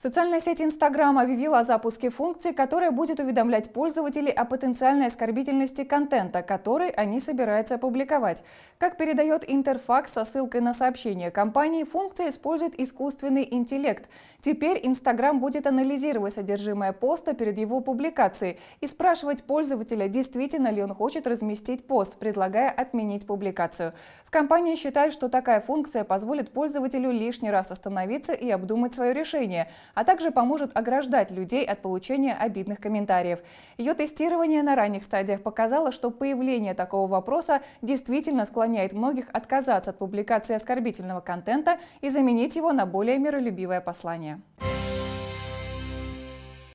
Социальная сеть Instagram объявила о запуске функции, которая будет уведомлять пользователей о потенциальной оскорбительности контента, который они собираются опубликовать. Как передает Интерфакс со ссылкой на сообщение компании, функция использует искусственный интеллект. Теперь Instagram будет анализировать содержимое поста перед его публикацией и спрашивать пользователя, действительно ли он хочет разместить пост, предлагая отменить публикацию. В компании считают, что такая функция позволит пользователю лишний раз остановиться и обдумать свое решение – а также поможет ограждать людей от получения обидных комментариев. Ее тестирование на ранних стадиях показало, что появление такого вопроса действительно склоняет многих отказаться от публикации оскорбительного контента и заменить его на более миролюбивое послание.